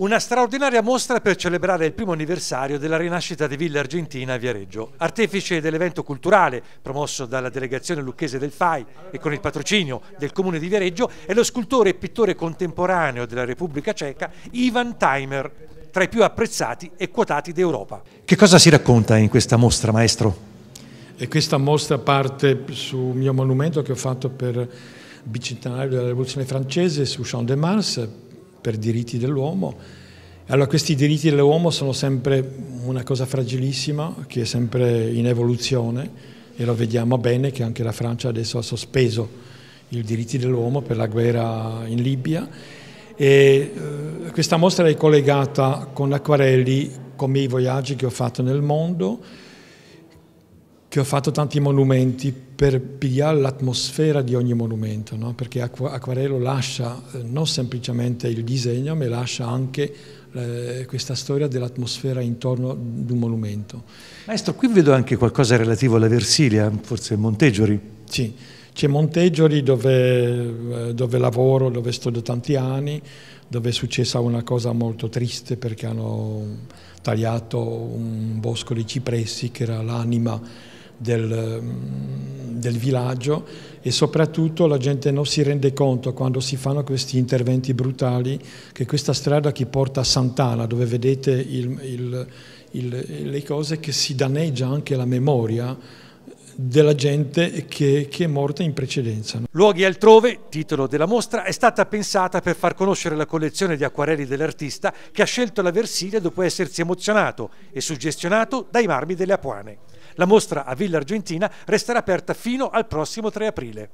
Una straordinaria mostra per celebrare il primo anniversario della rinascita di Villa Argentina a Viareggio. Artefice dell'evento culturale promosso dalla delegazione lucchese del FAI e con il patrocinio del comune di Viareggio è lo scultore e pittore contemporaneo della Repubblica Ceca Ivan Timer, tra i più apprezzati e quotati d'Europa. Che cosa si racconta in questa mostra, maestro? E questa mostra parte sul mio monumento che ho fatto per bicentenario della Rivoluzione francese su Champ de Mars per diritti dell'uomo. Allora questi diritti dell'uomo sono sempre una cosa fragilissima che è sempre in evoluzione e lo vediamo bene che anche la Francia adesso ha sospeso i diritti dell'uomo per la guerra in Libia e eh, questa mostra è collegata con acquarelli come i viaggi che ho fatto nel mondo che ho fatto tanti monumenti per pigliare l'atmosfera di ogni monumento, no? perché Acquarello lascia eh, non semplicemente il disegno, ma lascia anche eh, questa storia dell'atmosfera intorno ad un monumento. Maestro, qui vedo anche qualcosa relativo alla Versilia, forse Monteggiori. Sì, c'è Monteggiori dove, eh, dove lavoro, dove sto da tanti anni, dove è successa una cosa molto triste perché hanno tagliato un bosco di cipressi che era l'anima del, del villaggio e soprattutto la gente non si rende conto quando si fanno questi interventi brutali che questa strada che porta a Sant'Ala dove vedete il, il, il, le cose che si danneggia anche la memoria della gente che, che, è morta in precedenza. Luoghi altrove, titolo della mostra, è stata pensata per far conoscere la collezione di acquarelli dell'artista che ha scelto la Versilia dopo essersi emozionato e suggestionato dai marmi delle Apuane. La mostra a Villa Argentina resterà aperta fino al prossimo 3 aprile.